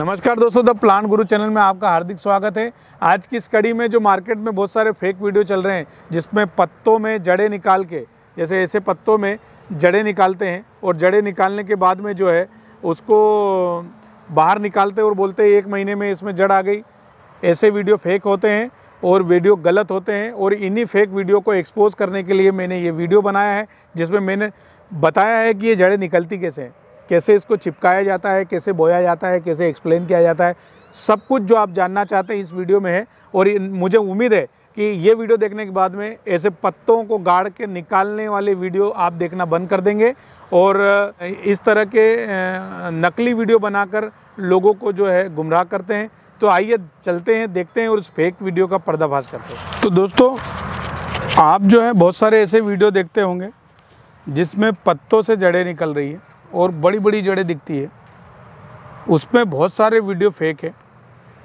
नमस्कार दोस्तों the plan गुरु चैनल में आपका हार्दिक स्वागत है आज की इस कड़ी में जो मार्केट में बहुत सारे फेक वीडियो चल रहे हैं जिसमें पत्तों में जड़ें निकाल के जैसे ऐसे पत्तों में जड़े निकालते हैं और जड़े निकालने के बाद में जो है उसको बाहर निकालते और बोलते हैं एक महीने में इसमें जड़ आ गई ऐसे वीडियो फेक होते हैं और वीडियो गलत होते हैं और इन्हीं फेक वीडियो को एक्सपोज करने के लिए मैंने ये वीडियो बनाया है जिसमें मैंने बताया है कि ये जड़ें निकलती कैसे हैं कैसे इसको चिपकाया जाता है कैसे बोया जाता है कैसे एक्सप्लेन किया जाता है सब कुछ जो आप जानना चाहते हैं इस वीडियो में है और मुझे उम्मीद है कि ये वीडियो देखने के बाद में ऐसे पत्तों को गाड़ के निकालने वाले वीडियो आप देखना बंद कर देंगे और इस तरह के नकली वीडियो बनाकर लोगों को जो है गुमराह करते हैं तो आइए चलते हैं देखते हैं और उस फेक वीडियो का पर्दाफाश करते हैं तो दोस्तों आप जो है बहुत सारे ऐसे वीडियो देखते होंगे जिसमें पत्तों से जड़ें निकल रही है और बड़ी बड़ी जड़ें दिखती है उसमें बहुत सारे वीडियो फेक है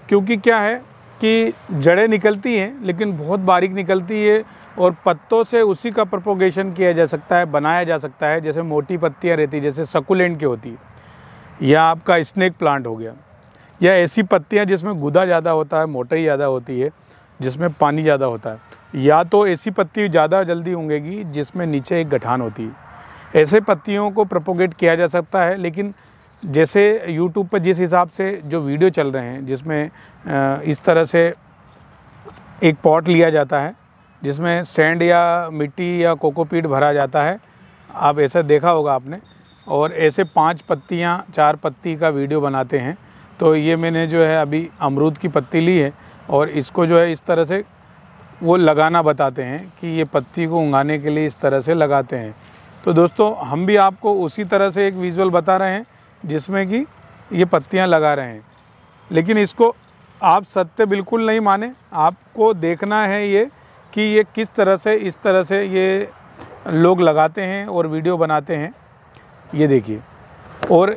क्योंकि क्या है कि जड़ें निकलती हैं लेकिन बहुत बारीक निकलती है और पत्तों से उसी का प्रपोगेशन किया जा सकता है बनाया जा सकता है जैसे मोटी पत्तियाँ रहती जैसे सकुलेंट की होती है या आपका स्नैक प्लांट हो गया या ऐसी पत्तियाँ जिसमें गुदा ज़्यादा होता है मोटाई ज़्यादा होती है जिसमें पानी ज़्यादा होता है या तो ऐसी पत्ती ज़्यादा जल्दी होंगेगी जिसमें नीचे एक गठान होती है ऐसे पत्तियों को प्रपोगेट किया जा सकता है लेकिन जैसे यूट्यूब पर जिस हिसाब से जो वीडियो चल रहे हैं जिसमें इस तरह से एक पॉट लिया जाता है जिसमें सैंड या मिट्टी या कोकोपीट भरा जाता है आप ऐसा देखा होगा आपने और ऐसे पांच पत्तियां चार पत्ती का वीडियो बनाते हैं तो ये मैंने जो है अभी अमरूद की पत्ती ली है और इसको जो है इस तरह से वो लगाना बताते हैं कि ये पत्ती को उगाने के लिए इस तरह से लगाते हैं तो दोस्तों हम भी आपको उसी तरह से एक विजुअल बता रहे हैं जिसमें कि ये पत्तियाँ लगा रहे हैं लेकिन इसको आप सत्य बिल्कुल नहीं माने आपको देखना है ये कि ये किस तरह से इस तरह से ये लोग लगाते हैं और वीडियो बनाते हैं ये देखिए और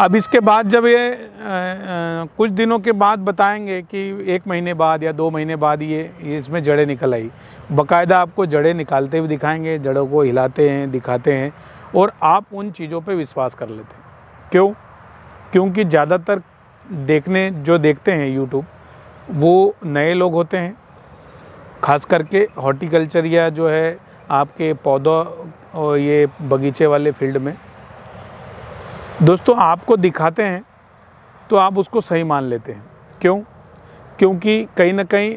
अब इसके बाद जब ये आ, आ, कुछ दिनों के बाद बताएंगे कि एक महीने बाद या दो महीने बाद ये, इसमें जड़ें निकल आई बकायदा आपको जड़ें निकालते हुए दिखाएंगे जड़ों को हिलाते हैं दिखाते हैं और आप उन चीज़ों पे विश्वास कर लेते हैं क्यों क्योंकि ज़्यादातर देखने जो देखते हैं यूट्यूब वो नए लोग होते हैं खास करके हॉर्टिकल्चर या जो है आपके पौधों और ये बगीचे वाले फील्ड में दोस्तों आपको दिखाते हैं तो आप उसको सही मान लेते हैं क्यों क्योंकि कहीं ना कहीं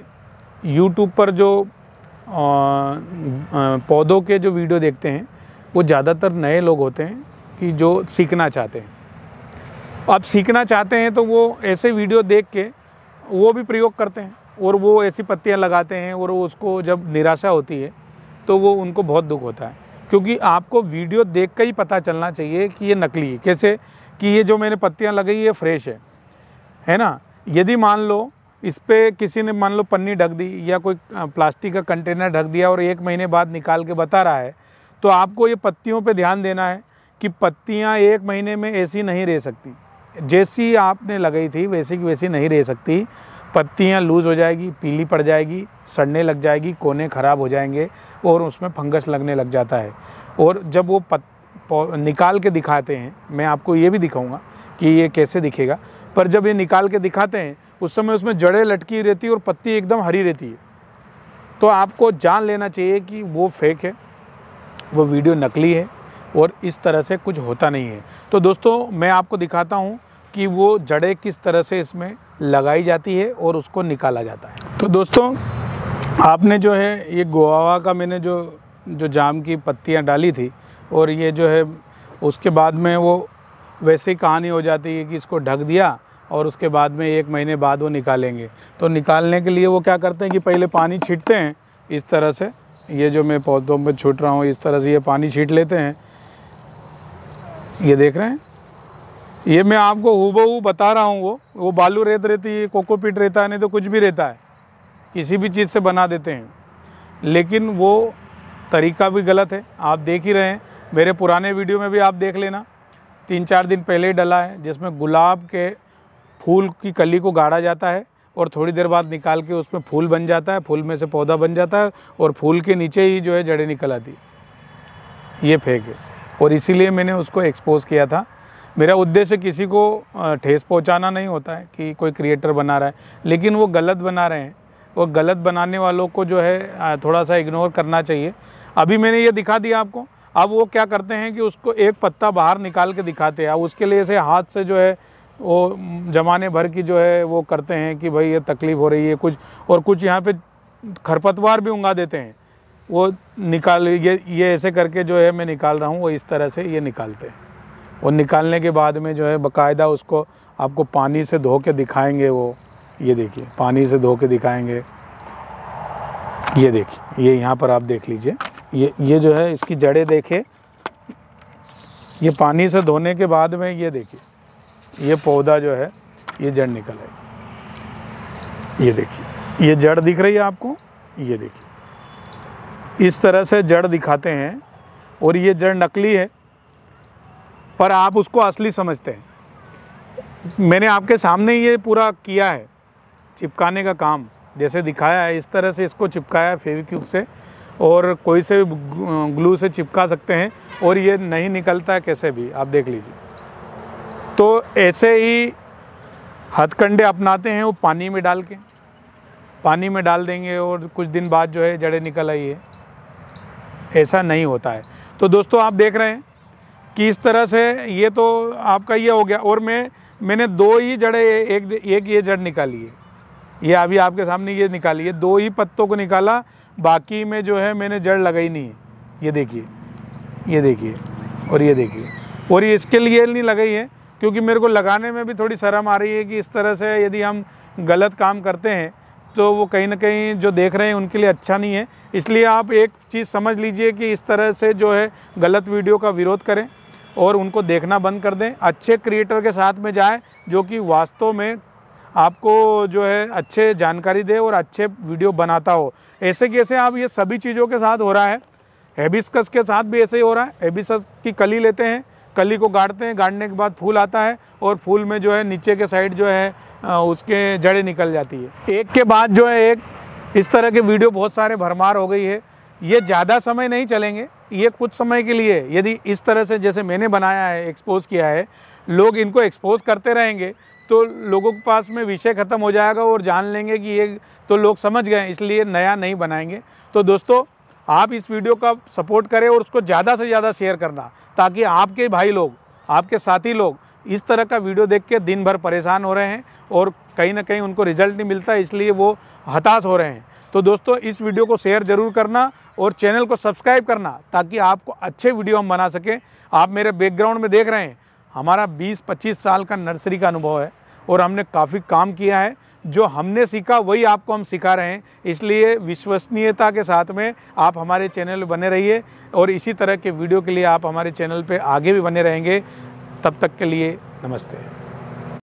यूट्यूब पर जो पौधों के जो वीडियो देखते हैं वो ज़्यादातर नए लोग होते हैं कि जो सीखना चाहते हैं अब सीखना चाहते हैं तो वो ऐसे वीडियो देख के वो भी प्रयोग करते हैं और वो ऐसी पत्तियाँ लगाते हैं और उसको जब निराशा होती है तो वो उनको बहुत दुख होता है क्योंकि आपको वीडियो देख कर ही पता चलना चाहिए कि ये नकली है कैसे कि ये जो मैंने पत्तियाँ लगाई ये फ्रेश है है ना यदि मान लो इस पर किसी ने मान लो पन्नी ढक दी या कोई प्लास्टिक का कंटेनर ढक दिया और एक महीने बाद निकाल के बता रहा है तो आपको ये पत्तियों पे ध्यान देना है कि पत्तियाँ एक महीने में ऐसी नहीं रह सकती जैसी आपने लगाई थी वैसी की वैसी नहीं रह सकती पत्तियाँ लूज हो जाएगी पीली पड़ जाएगी सड़ने लग जाएगी कोने ख़राब हो जाएंगे और उसमें फंगस लगने लग जाता है और जब वो पत निकाल के दिखाते हैं मैं आपको ये भी दिखाऊंगा कि ये कैसे दिखेगा पर जब ये निकाल के दिखाते हैं उस समय उसमें जड़ें लटकी रहती है और पत्ती एकदम हरी रहती है तो आपको जान लेना चाहिए कि वो फेक है वो वीडियो नकली है और इस तरह से कुछ होता नहीं है तो दोस्तों मैं आपको दिखाता हूँ कि वो जड़ें किस तरह से इसमें लगाई जाती है और उसको निकाला जाता है तो दोस्तों आपने जो है ये गोवा का मैंने जो जो जाम की पत्तियाँ डाली थी और ये जो है उसके बाद में वो वैसे ही कहानी हो जाती है कि इसको ढक दिया और उसके बाद में एक महीने बाद वो निकालेंगे तो निकालने के लिए वो क्या करते हैं कि पहले पानी छीटते हैं इस तरह से ये जो मैं पौधों में छूट रहा हूँ इस तरह से ये पानी छीट लेते हैं ये देख रहे हैं ये मैं आपको हूबहू बता रहा हूँ वो वो बालू रेत रहती है कोकोपीट रहता है नहीं तो कुछ भी रहता है किसी भी चीज़ से बना देते हैं लेकिन वो तरीका भी गलत है आप देख ही रहे हैं मेरे पुराने वीडियो में भी आप देख लेना तीन चार दिन पहले ही डला है जिसमें गुलाब के फूल की कली को गाड़ा जाता है और थोड़ी देर बाद निकाल के उसमें फूल बन जाता है फूल में से पौधा बन जाता है और फूल के नीचे ही जो है जड़ें निकल आती ये फेंक है और इसीलिए मैंने उसको एक्सपोज किया था मेरा उद्देश्य किसी को ठेस पहुंचाना नहीं होता है कि कोई क्रिएटर बना रहा है लेकिन वो गलत बना रहे हैं वो गलत बनाने वालों को जो है थोड़ा सा इग्नोर करना चाहिए अभी मैंने ये दिखा दिया आपको अब वो क्या करते हैं कि उसको एक पत्ता बाहर निकाल के दिखाते हैं अब उसके लिए से हाथ से जो है वो जमाने भर की जो है वो करते हैं कि भाई ये तकलीफ़ हो रही है कुछ और कुछ यहाँ पे खरपतवार भी उंगा देते हैं वो निकाल ये ये ऐसे करके जो है मैं निकाल रहा हूँ वो इस तरह से ये निकालते हैं और निकालने के बाद में जो है बकायदा उसको आपको पानी से धो के दिखाएंगे वो ये देखिए पानी से धो के दिखाएंगे ये देखिए ये यहाँ पर आप देख लीजिए ये ये जो है इसकी जड़ें देखे ये पानी से धोने के बाद में ये देखिए ये पौधा जो है ये जड़ निकल आएगी ये देखिए ये जड़ दिख रही है आपको ये देखिए इस तरह से जड़ दिखाते हैं और ये जड़ नकली है पर आप उसको असली समझते हैं मैंने आपके सामने ये पूरा किया है चिपकाने का काम जैसे दिखाया है इस तरह से इसको चिपकाया है फेविक्यूक से और कोई से ग्लू से चिपका सकते हैं और ये नहीं निकलता है कैसे भी आप देख लीजिए तो ऐसे ही हथकंडे अपनाते हैं वो पानी में डाल के पानी में डाल देंगे और कुछ दिन बाद जो है जड़ें निकल आई है ऐसा नहीं होता है तो दोस्तों आप देख रहे हैं कि इस तरह से ये तो आपका ये हो गया और मैं मैंने दो ही जड़ें एक एक ये जड़ निकाली है ये अभी आपके सामने ये निकाली है दो ही पत्तों को निकाला बाकी में जो है मैंने जड़ लगाई नहीं है ये देखिए ये देखिए और ये देखिए और ये इसके लिए नहीं लगाई है क्योंकि मेरे को लगाने में भी थोड़ी शर्म आ रही है कि इस तरह से यदि हम गलत काम करते हैं तो वो कहीं ना कहीं जो देख रहे हैं उनके लिए अच्छा नहीं है इसलिए आप एक चीज़ समझ लीजिए कि इस तरह से जो है गलत वीडियो का विरोध करें और उनको देखना बंद कर दें अच्छे क्रिएटर के साथ में जाएं जो कि वास्तव में आपको जो है अच्छे जानकारी दे और अच्छे वीडियो बनाता हो ऐसे कैसे आप ये सभी चीज़ों के साथ हो रहा है हेबिस्कस के साथ भी ऐसे ही हो रहा है हेबिस्कस की कली लेते हैं कली को गाड़ते हैं गाड़ने के बाद फूल आता है और फूल में जो है नीचे के साइड जो है उसके जड़ें निकल जाती है एक के बाद जो है एक इस तरह के वीडियो बहुत सारे भरमार हो गई है ये ज़्यादा समय नहीं चलेंगे ये कुछ समय के लिए यदि इस तरह से जैसे मैंने बनाया है एक्सपोज किया है लोग इनको एक्सपोज करते रहेंगे तो लोगों के पास में विषय ख़त्म हो जाएगा और जान लेंगे कि ये तो लोग समझ गए इसलिए नया नहीं बनाएंगे तो दोस्तों आप इस वीडियो का सपोर्ट करें और उसको ज़्यादा से ज़्यादा शेयर करना ताकि आपके भाई लोग आपके साथी लोग इस तरह का वीडियो देख के दिन भर परेशान हो रहे हैं और कहीं ना कहीं उनको रिजल्ट नहीं मिलता इसलिए वो हताश हो रहे हैं तो दोस्तों इस वीडियो को शेयर ज़रूर करना और चैनल को सब्सक्राइब करना ताकि आपको अच्छे वीडियो हम बना सकें आप मेरे बैकग्राउंड में देख रहे हैं हमारा 20-25 साल का नर्सरी का अनुभव है और हमने काफ़ी काम किया है जो हमने सीखा वही आपको हम सिखा रहे हैं इसलिए विश्वसनीयता के साथ में आप हमारे चैनल बने रहिए और इसी तरह के वीडियो के लिए आप हमारे चैनल पर आगे भी बने रहेंगे तब तक के लिए नमस्ते